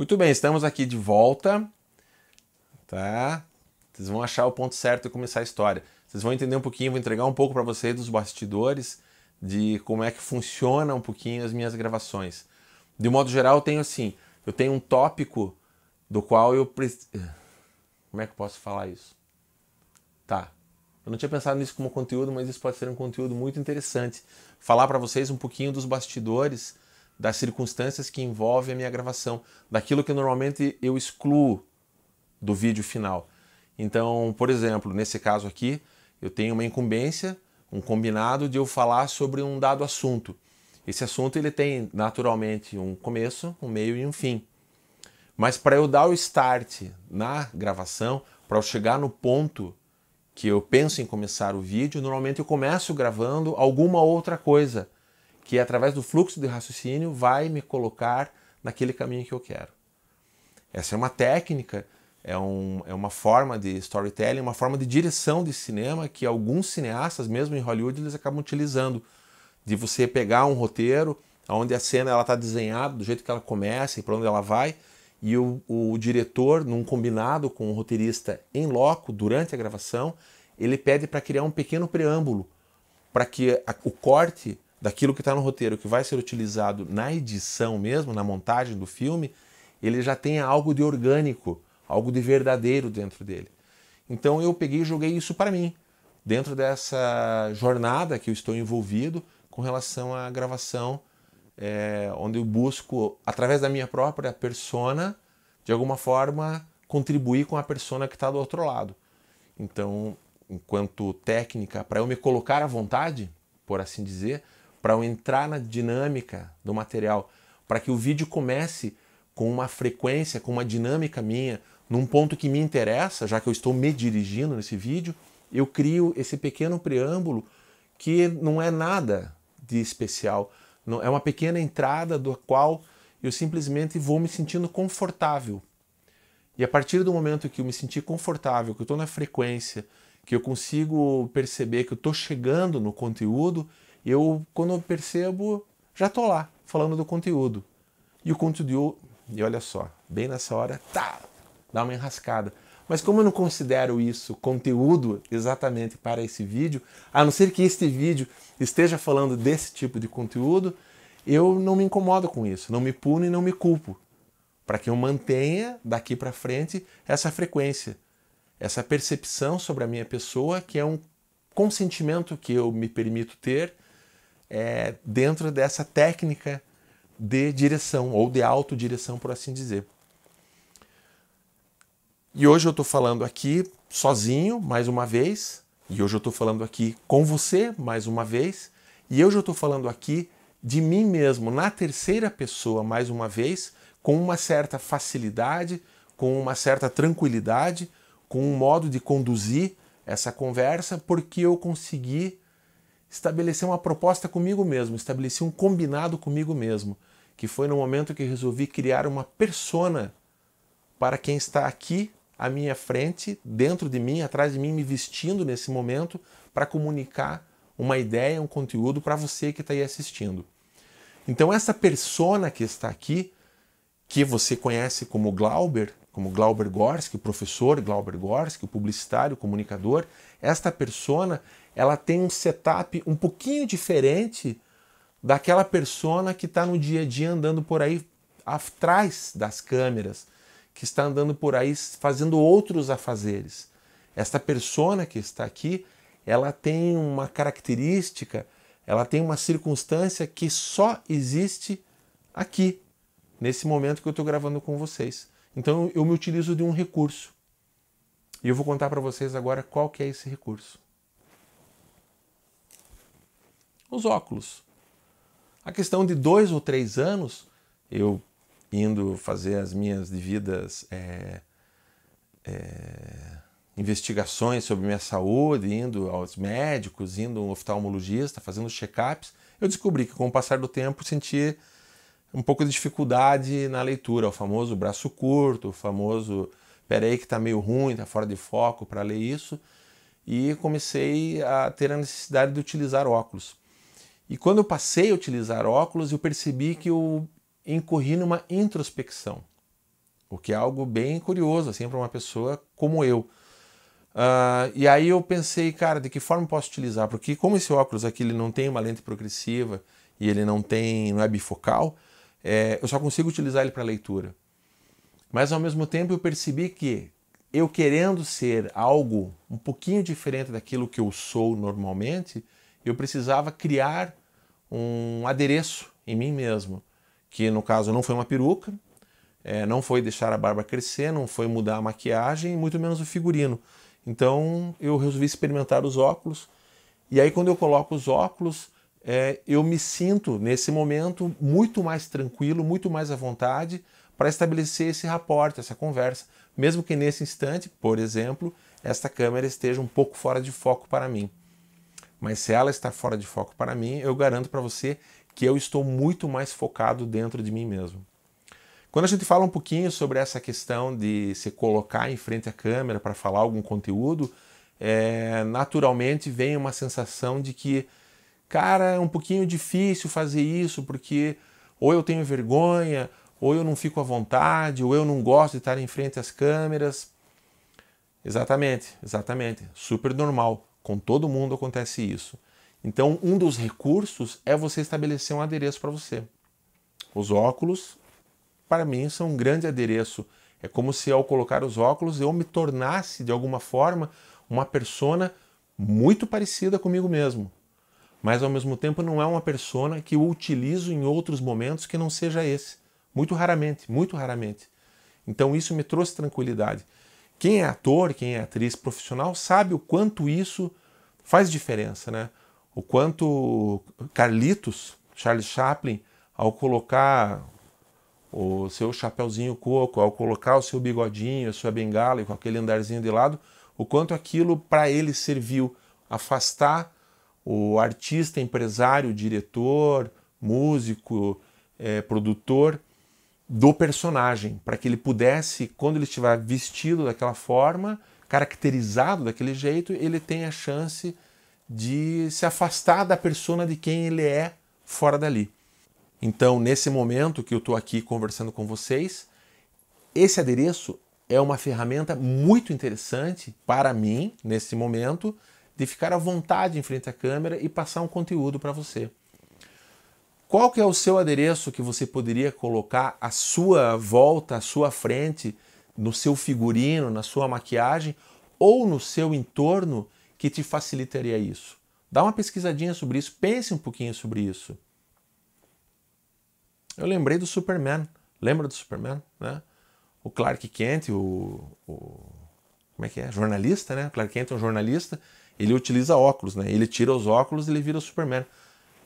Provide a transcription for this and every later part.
Muito bem, estamos aqui de volta, tá? Vocês vão achar o ponto certo e começar a história. Vocês vão entender um pouquinho, vou entregar um pouco para vocês dos bastidores, de como é que funciona um pouquinho as minhas gravações. De modo geral, eu tenho assim, eu tenho um tópico do qual eu pre... como é que eu posso falar isso? Tá. Eu não tinha pensado nisso como conteúdo, mas isso pode ser um conteúdo muito interessante. Falar para vocês um pouquinho dos bastidores das circunstâncias que envolvem a minha gravação, daquilo que normalmente eu excluo do vídeo final. Então, por exemplo, nesse caso aqui, eu tenho uma incumbência, um combinado de eu falar sobre um dado assunto. Esse assunto ele tem naturalmente um começo, um meio e um fim. Mas para eu dar o start na gravação, para eu chegar no ponto que eu penso em começar o vídeo, normalmente eu começo gravando alguma outra coisa que através do fluxo de raciocínio vai me colocar naquele caminho que eu quero. Essa é uma técnica, é, um, é uma forma de storytelling, uma forma de direção de cinema que alguns cineastas, mesmo em Hollywood, eles acabam utilizando. De você pegar um roteiro onde a cena está desenhada, do jeito que ela começa e para onde ela vai, e o, o, diretor, num combinado com o roteirista em loco, durante a gravação, ele pede para criar um pequeno preâmbulo, para que a, o corte daquilo que está no roteiro, que vai ser utilizado na edição mesmo, na montagem do filme, ele já tenha algo de orgânico, algo de verdadeiro dentro dele. Então eu peguei e joguei isso para mim, dentro dessa jornada que eu estou envolvido com relação à gravação, é, onde eu busco, através da minha própria persona, de alguma forma contribuir com a persona que está do outro lado. Então, enquanto técnica, para eu me colocar à vontade, por assim dizer, para eu entrar na dinâmica do material, para que o vídeo comece com uma frequência, com uma dinâmica minha, num ponto que me interessa, já que eu estou me dirigindo nesse vídeo, eu crio esse pequeno preâmbulo que não é nada de especial, é uma pequena entrada do qual eu simplesmente vou me sentindo confortável. E a partir do momento que eu me sentir confortável, que eu estou na frequência, que eu consigo perceber que eu estou chegando no conteúdo, eu, quando eu percebo, já tô lá, falando do conteúdo. E o conteúdo, e olha só, bem nessa hora, tá, dá uma enrascada. Mas como eu não considero isso conteúdo exatamente para esse vídeo, a não ser que este vídeo esteja falando desse tipo de conteúdo, eu não me incomodo com isso, não me puno e não me culpo, para que eu mantenha daqui para frente essa frequência, essa percepção sobre a minha pessoa, que é um consentimento que eu me permito ter é, dentro dessa técnica de direção ou de autodireção, por assim dizer. E hoje eu estou falando aqui sozinho, mais uma vez, e hoje eu estou falando aqui com você, mais uma vez, e hoje eu estou falando aqui de mim mesmo, na terceira pessoa, mais uma vez, com uma certa facilidade, com uma certa tranquilidade, com um modo de conduzir essa conversa, porque eu consegui estabelecer uma proposta comigo mesmo, estabeleci um combinado comigo mesmo, que foi no momento que resolvi criar uma persona para quem está aqui à minha frente, dentro de mim, atrás de mim, me vestindo nesse momento para comunicar uma ideia, um conteúdo para você que está aí assistindo. Então, essa persona que está aqui que você conhece como Glauber, como Glauber Gorski, professor Glauber Gorski, publicitário, comunicador, esta persona, ela tem um setup um pouquinho diferente daquela persona que está no dia a dia andando por aí atrás das câmeras, que está andando por aí fazendo outros afazeres. Esta persona que está aqui, ela tem uma característica, ela tem uma circunstância que só existe aqui, nesse momento que eu estou gravando com vocês. Então eu me utilizo de um recurso. E eu vou contar para vocês agora qual que é esse recurso. Os óculos. A questão de dois ou três anos, eu indo fazer as minhas devidas é, é, investigações sobre minha saúde, indo aos médicos, indo a um oftalmologista, fazendo check-ups, eu descobri que com o passar do tempo sentia um pouco de dificuldade na leitura, o famoso braço curto, o famoso peraí que está meio ruim, está fora de foco para ler isso, e comecei a ter a necessidade de utilizar óculos. E quando eu passei a utilizar óculos, eu percebi que eu incorri numa introspecção, o que é algo bem curioso assim para uma pessoa como eu. Uh, e aí eu pensei, cara, de que forma posso utilizar? Porque como esse óculos aqui ele não tem uma lente progressiva e ele não tem, não é bifocal, é, eu só consigo utilizar ele para leitura. Mas ao mesmo tempo eu percebi que eu querendo ser algo um pouquinho diferente daquilo que eu sou normalmente, eu precisava criar um adereço em mim mesmo, que no caso não foi uma peruca, é, não foi deixar a barba crescer, não foi mudar a maquiagem, muito menos o figurino. Então eu resolvi experimentar os óculos. E aí quando eu coloco os óculos, é, eu me sinto, nesse momento, muito mais tranquilo, muito mais à vontade para estabelecer esse rapport, essa conversa, mesmo que nesse instante, por exemplo, esta câmera esteja um pouco fora de foco para mim. Mas se ela está fora de foco para mim, eu garanto para você que eu estou muito mais focado dentro de mim mesmo. Quando a gente fala um pouquinho sobre essa questão de se colocar em frente à câmera para falar algum conteúdo, é, naturalmente vem uma sensação de que cara, é um pouquinho difícil fazer isso porque ou eu tenho vergonha, ou eu não fico à vontade, ou eu não gosto de estar em frente às câmeras. Exatamente, exatamente. Super normal. Com todo mundo acontece isso. Então, um dos recursos é você estabelecer um adereço para você. Os óculos, para mim, são um grande adereço. É como se ao colocar os óculos eu me tornasse, de alguma forma, uma persona muito parecida comigo mesmo mas ao mesmo tempo não é uma persona que eu utilizo em outros momentos que não seja esse. Muito raramente, muito raramente. Então isso me trouxe tranquilidade. Quem é ator, quem é atriz profissional sabe o quanto isso faz diferença, né? O quanto Carlitos, Charles Chaplin, ao colocar o seu chapéuzinho coco, ao colocar o seu bigodinho, a sua bengala e com aquele andarzinho de lado, o quanto aquilo para ele serviu afastar o artista, empresário, diretor, músico, é, produtor do personagem, para que ele pudesse, quando ele estiver vestido daquela forma, caracterizado daquele jeito, ele tenha a chance de se afastar da persona de quem ele é fora dali. Então, nesse momento que eu estou aqui conversando com vocês, esse adereço é uma ferramenta muito interessante para mim, nesse momento, de ficar à vontade em frente à câmera e passar um conteúdo para você. Qual que é o seu adereço que você poderia colocar à sua volta, à sua frente, no seu figurino, na sua maquiagem ou no seu entorno que te facilitaria isso? Dá uma pesquisadinha sobre isso, pense um pouquinho sobre isso. Eu lembrei do Superman. Lembra do Superman, né? O Clark Kent, o, o como é que é? Jornalista, né? O Clark Kent é um jornalista ele utiliza óculos, né? Ele tira os óculos e ele vira o Superman.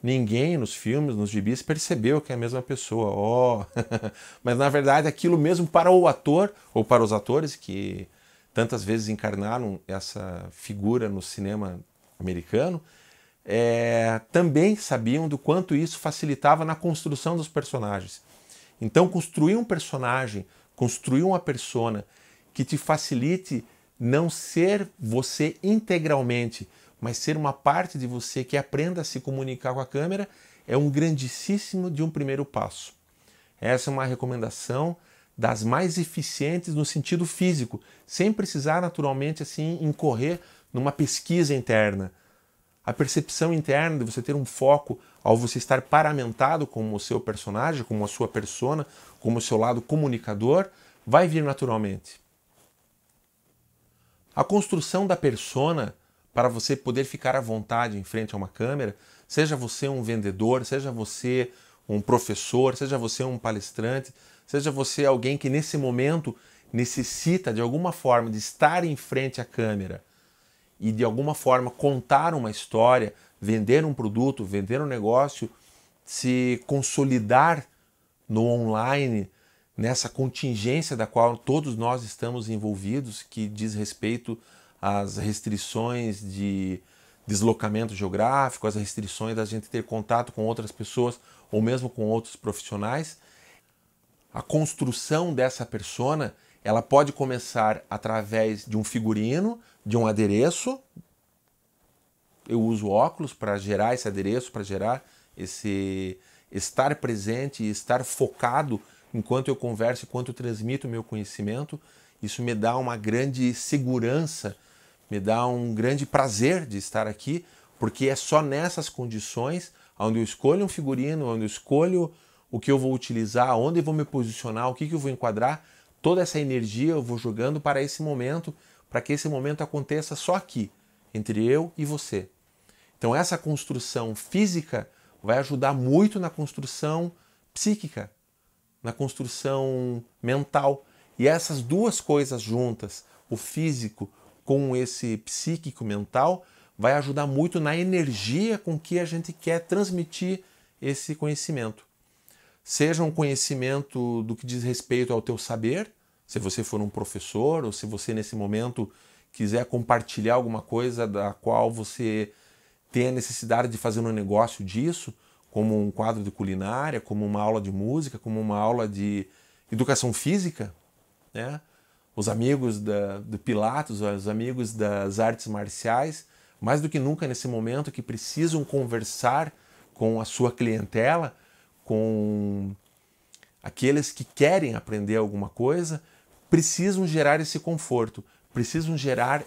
Ninguém nos filmes, nos gibis, percebeu que é a mesma pessoa. Oh. Mas na verdade, aquilo mesmo para o ator ou para os atores que tantas vezes encarnaram essa figura no cinema americano, é, também sabiam do quanto isso facilitava na construção dos personagens. Então, construir um personagem, construir uma persona que te facilite não ser você integralmente, mas ser uma parte de você que aprenda a se comunicar com a câmera, é um grandíssimo de um primeiro passo. Essa é uma recomendação das mais eficientes no sentido físico, sem precisar naturalmente assim incorrer numa pesquisa interna. A percepção interna de você ter um foco ao você estar paramentado como o seu personagem, como a sua persona, como o seu lado comunicador, vai vir naturalmente. A construção da persona para você poder ficar à vontade em frente a uma câmera, seja você um vendedor, seja você um professor, seja você um palestrante, seja você alguém que nesse momento necessita de alguma forma de estar em frente à câmera e de alguma forma contar uma história, vender um produto, vender um negócio, se consolidar no online, nessa contingência da qual todos nós estamos envolvidos, que diz respeito às restrições de deslocamento geográfico, às restrições da gente ter contato com outras pessoas ou mesmo com outros profissionais, a construção dessa persona ela pode começar através de um figurino, de um adereço. Eu uso óculos para gerar esse adereço, para gerar esse estar presente e estar focado enquanto eu converso, enquanto eu transmito o meu conhecimento, isso me dá uma grande segurança, me dá um grande prazer de estar aqui, porque é só nessas condições onde eu escolho um figurino, onde eu escolho o que eu vou utilizar, onde eu vou me posicionar, o que, que eu vou enquadrar, toda essa energia eu vou jogando para esse momento, para que esse momento aconteça só aqui, entre eu e você. Então, essa construção física vai ajudar muito na construção psíquica, na construção mental. E essas duas coisas juntas, o físico com esse psíquico mental, vai ajudar muito na energia com que a gente quer transmitir esse conhecimento. Seja um conhecimento do que diz respeito ao teu saber, se você for um professor ou se você nesse momento quiser compartilhar alguma coisa da qual você tem a necessidade de fazer um negócio disso, como um quadro de culinária, como uma aula de música, como uma aula de educação física, né? Os amigos da, do Pilatos, os amigos das artes marciais, mais do que nunca nesse momento que precisam conversar com a sua clientela, com aqueles que querem aprender alguma coisa, precisam gerar esse conforto, precisam gerar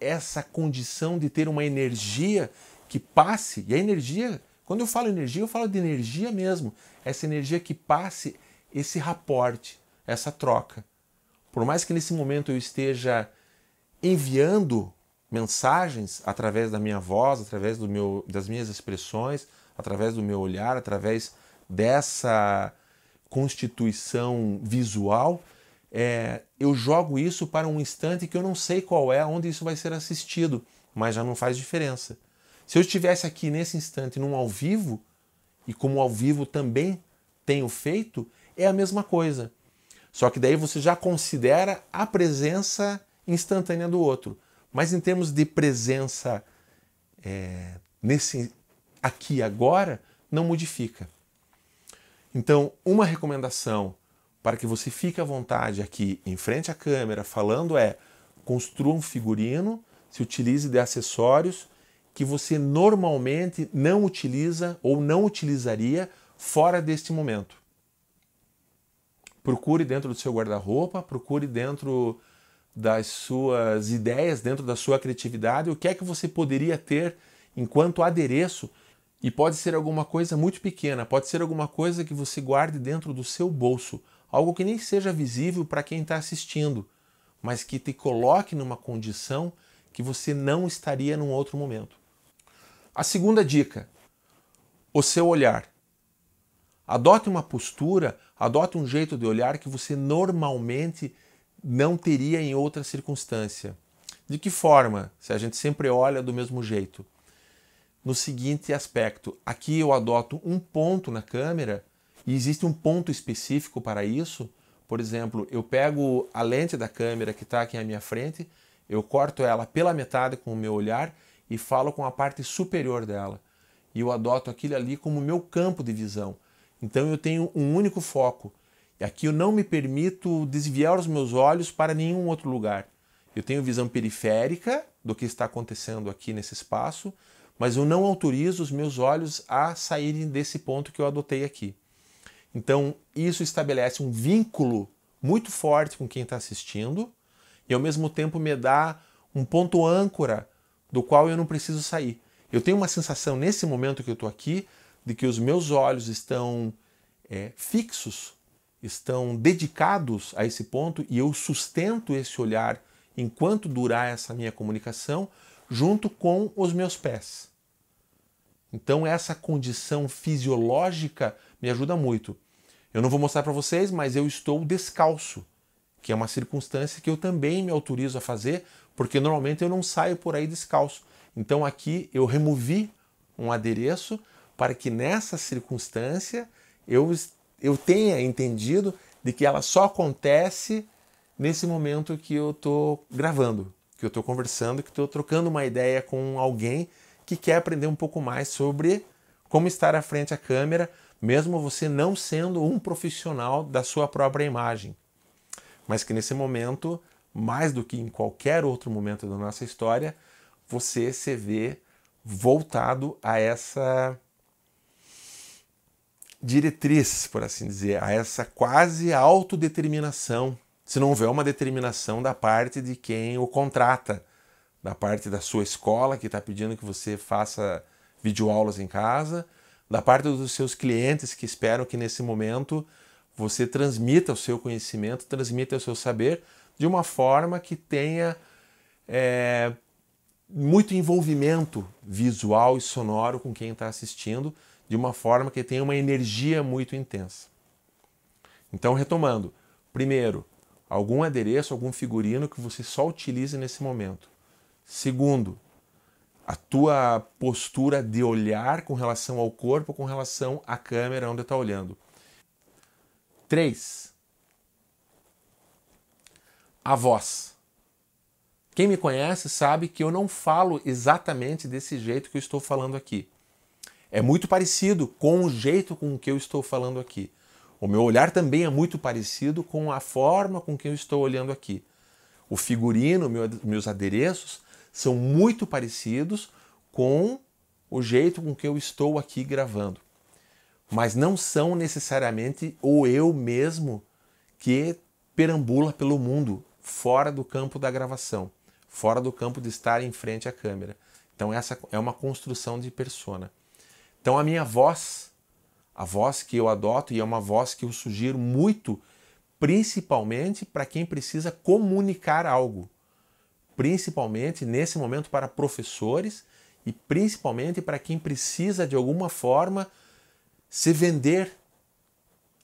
essa condição de ter uma energia que passe, e a energia quando eu falo energia, eu falo de energia mesmo. Essa energia que passe esse raporte, essa troca. Por mais que nesse momento eu esteja enviando mensagens através da minha voz, através do meu, das minhas expressões, através do meu olhar, através dessa constituição visual, é, eu jogo isso para um instante que eu não sei qual é, onde isso vai ser assistido, mas já não faz diferença. Se eu estivesse aqui nesse instante num ao vivo, e como ao vivo também tenho feito, é a mesma coisa. Só que daí você já considera a presença instantânea do outro. Mas em termos de presença é, nesse aqui agora, não modifica. Então, uma recomendação para que você fique à vontade aqui em frente à câmera falando é: construa um figurino, se utilize de acessórios que você normalmente não utiliza ou não utilizaria fora deste momento. Procure dentro do seu guarda-roupa, procure dentro das suas ideias, dentro da sua criatividade, o que é que você poderia ter enquanto adereço. E pode ser alguma coisa muito pequena, pode ser alguma coisa que você guarde dentro do seu bolso, algo que nem seja visível para quem está assistindo, mas que te coloque numa condição que você não estaria num outro momento. A segunda dica: o seu olhar. Adote uma postura, adote um jeito de olhar que você normalmente não teria em outra circunstância. De que forma? Se a gente sempre olha do mesmo jeito. No seguinte aspecto: aqui eu adoto um ponto na câmera e existe um ponto específico para isso. Por exemplo, eu pego a lente da câmera que está aqui à minha frente, eu corto ela pela metade com o meu olhar e falo com a parte superior dela. E eu adoto aquilo ali como meu campo de visão. Então eu tenho um único foco. E aqui eu não me permito desviar os meus olhos para nenhum outro lugar. Eu tenho visão periférica do que está acontecendo aqui nesse espaço, mas eu não autorizo os meus olhos a saírem desse ponto que eu adotei aqui. Então, isso estabelece um vínculo muito forte com quem está assistindo e, ao mesmo tempo, me dá um ponto âncora do qual eu não preciso sair. Eu tenho uma sensação nesse momento que eu estou aqui de que os meus olhos estão é, fixos, estão dedicados a esse ponto e eu sustento esse olhar enquanto durar essa minha comunicação junto com os meus pés. Então essa condição fisiológica me ajuda muito. Eu não vou mostrar para vocês, mas eu estou descalço que é uma circunstância que eu também me autorizo a fazer, porque normalmente eu não saio por aí descalço. Então aqui eu removi um adereço para que nessa circunstância eu, eu tenha entendido de que ela só acontece nesse momento que eu estou gravando, que eu estou conversando, que estou trocando uma ideia com alguém que quer aprender um pouco mais sobre como estar à frente à câmera, mesmo você não sendo um profissional da sua própria imagem mas que nesse momento, mais do que em qualquer outro momento da nossa história, você se vê voltado a essa diretriz, por assim dizer, a essa quase autodeterminação, se não houver uma determinação da parte de quem o contrata, da parte da sua escola que está pedindo que você faça videoaulas em casa, da parte dos seus clientes que esperam que nesse momento você transmita o seu conhecimento, transmita o seu saber de uma forma que tenha é, muito envolvimento visual e sonoro com quem está assistindo, de uma forma que tenha uma energia muito intensa. Então, retomando: primeiro, algum adereço, algum figurino que você só utilize nesse momento. Segundo, a tua postura de olhar com relação ao corpo, com relação à câmera onde está olhando. 3. A voz. Quem me conhece sabe que eu não falo exatamente desse jeito que eu estou falando aqui. É muito parecido com o jeito com que eu estou falando aqui. O meu olhar também é muito parecido com a forma com que eu estou olhando aqui. O figurino, meus adereços, são muito parecidos com o jeito com que eu estou aqui gravando mas não são necessariamente o eu mesmo que perambula pelo mundo fora do campo da gravação, fora do campo de estar em frente à câmera. Então essa é uma construção de persona. Então a minha voz, a voz que eu adoto e é uma voz que eu sugiro muito, principalmente para quem precisa comunicar algo, principalmente nesse momento para professores e principalmente para quem precisa de alguma forma se vender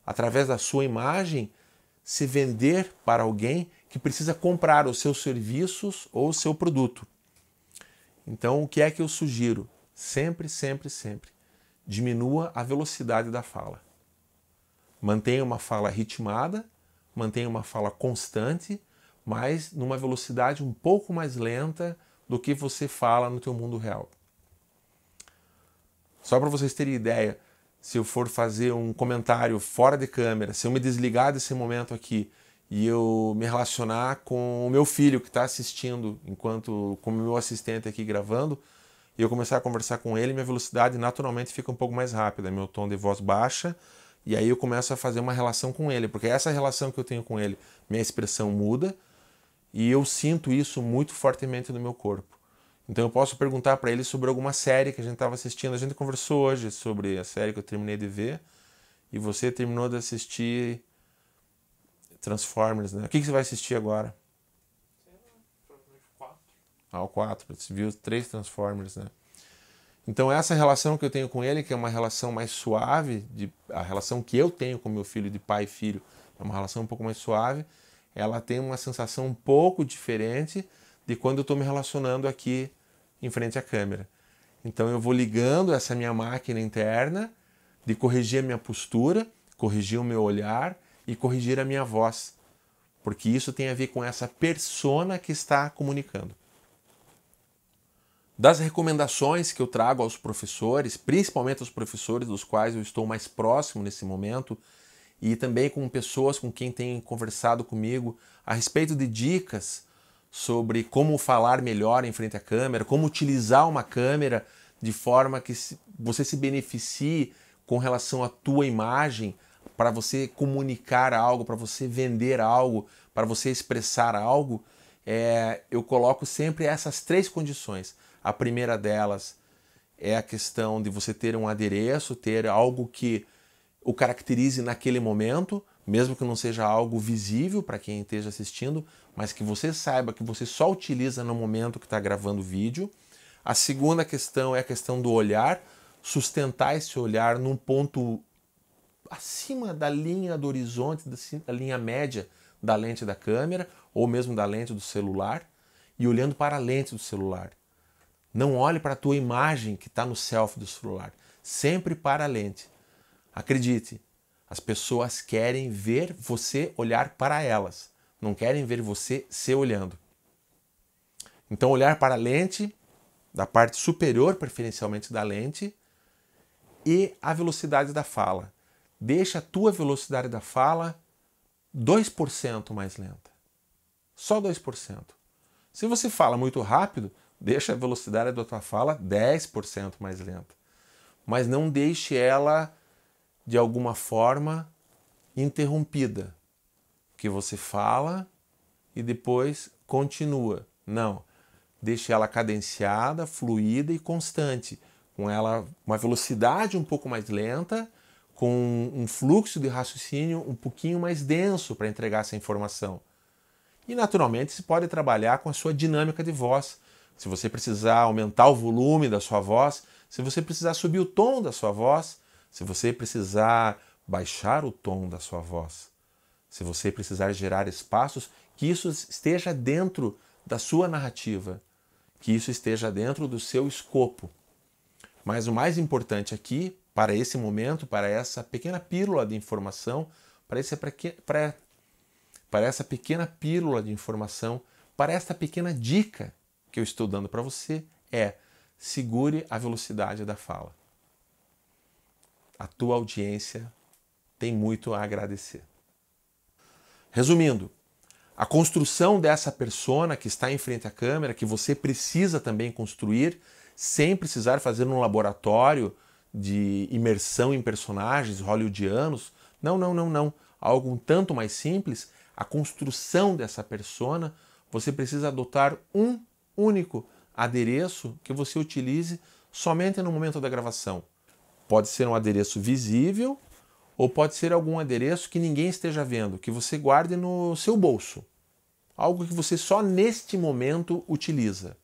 através da sua imagem, se vender para alguém que precisa comprar os seus serviços ou o seu produto. Então, o que é que eu sugiro? Sempre, sempre, sempre diminua a velocidade da fala. Mantenha uma fala ritmada, mantenha uma fala constante, mas numa velocidade um pouco mais lenta do que você fala no teu mundo real. Só para vocês terem ideia, se eu for fazer um comentário fora de câmera, se eu me desligar desse momento aqui e eu me relacionar com o meu filho que está assistindo enquanto como meu assistente aqui gravando e eu começar a conversar com ele, minha velocidade naturalmente fica um pouco mais rápida, meu tom de voz baixa e aí eu começo a fazer uma relação com ele, porque essa relação que eu tenho com ele, minha expressão muda e eu sinto isso muito fortemente no meu corpo. Então eu posso perguntar para ele sobre alguma série que a gente estava assistindo. A gente conversou hoje sobre a série que eu terminei de ver e você terminou de assistir Transformers, né? O que, que você vai assistir agora? Ah, o 4. Você viu três Transformers, né? Então essa relação que eu tenho com ele, que é uma relação mais suave, de, a relação que eu tenho com meu filho de pai e filho, é uma relação um pouco mais suave, ela tem uma sensação um pouco diferente de quando eu estou me relacionando aqui em frente à câmera. Então eu vou ligando essa minha máquina interna de corrigir a minha postura, corrigir o meu olhar e corrigir a minha voz, porque isso tem a ver com essa persona que está comunicando. Das recomendações que eu trago aos professores, principalmente aos professores dos quais eu estou mais próximo nesse momento, e também com pessoas com quem tem conversado comigo a respeito de dicas sobre como falar melhor em frente à câmera, como utilizar uma câmera de forma que você se beneficie com relação à tua imagem para você comunicar algo, para você vender algo, para você expressar algo, é, eu coloco sempre essas três condições. A primeira delas é a questão de você ter um adereço, ter algo que o caracterize naquele momento, mesmo que não seja algo visível para quem esteja assistindo, mas que você saiba que você só utiliza no momento que está gravando o vídeo. A segunda questão é a questão do olhar, sustentar esse olhar num ponto acima da linha do horizonte, da linha média da lente da câmera ou mesmo da lente do celular e olhando para a lente do celular. Não olhe para a tua imagem que está no selfie do celular, sempre para a lente. Acredite, as pessoas querem ver você olhar para elas não querem ver você se olhando. Então, olhar para a lente, da parte superior, preferencialmente da lente, e a velocidade da fala. Deixa a tua velocidade da fala 2% mais lenta. Só 2%. Se você fala muito rápido, deixa a velocidade da tua fala 10% mais lenta. Mas não deixe ela, de alguma forma, interrompida que você fala e depois continua. Não. Deixe ela cadenciada, fluida e constante, com ela uma velocidade um pouco mais lenta, com um fluxo de raciocínio um pouquinho mais denso para entregar essa informação. E naturalmente se pode trabalhar com a sua dinâmica de voz. Se você precisar aumentar o volume da sua voz, se você precisar subir o tom da sua voz, se você precisar baixar o tom da sua voz. Se você precisar gerar espaços, que isso esteja dentro da sua narrativa, que isso esteja dentro do seu escopo. Mas o mais importante aqui, para esse momento, para essa pequena pílula de informação, para, esse, para, para, para essa pequena pílula de informação, para esta pequena dica que eu estou dando para você, é segure a velocidade da fala. A tua audiência tem muito a agradecer. Resumindo, a construção dessa persona que está em frente à câmera, que você precisa também construir, sem precisar fazer um laboratório de imersão em personagens hollywoodianos. Não, não, não, não. Algo um tanto mais simples, a construção dessa persona, você precisa adotar um único adereço que você utilize somente no momento da gravação. Pode ser um adereço visível ou pode ser algum adereço que ninguém esteja vendo, que você guarde no seu bolso. Algo que você só neste momento utiliza.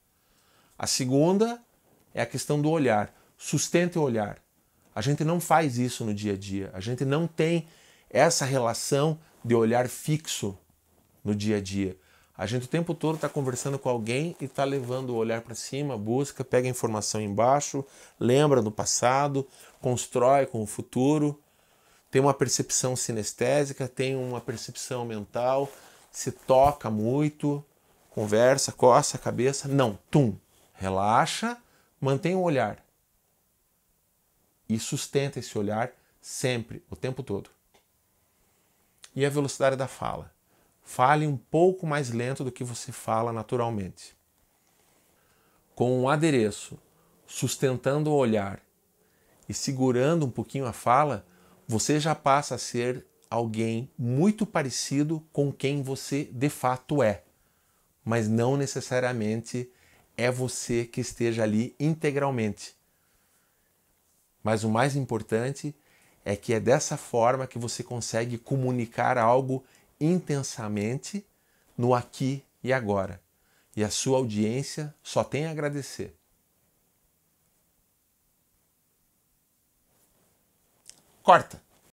A segunda é a questão do olhar. Sustente o olhar. A gente não faz isso no dia a dia. A gente não tem essa relação de olhar fixo no dia a dia. A gente o tempo todo está conversando com alguém e está levando o olhar para cima, busca, pega a informação embaixo, lembra do passado, constrói com o futuro tem uma percepção sinestésica, tem uma percepção mental, se toca muito, conversa, coça a cabeça. Não, tum, relaxa, mantém o olhar e sustenta esse olhar sempre, o tempo todo. E a velocidade da fala. Fale um pouco mais lento do que você fala naturalmente. Com um adereço, sustentando o olhar e segurando um pouquinho a fala, você já passa a ser alguém muito parecido com quem você de fato é, mas não necessariamente é você que esteja ali integralmente. Mas o mais importante é que é dessa forma que você consegue comunicar algo intensamente no aqui e agora. E a sua audiência só tem a agradecer. Corta!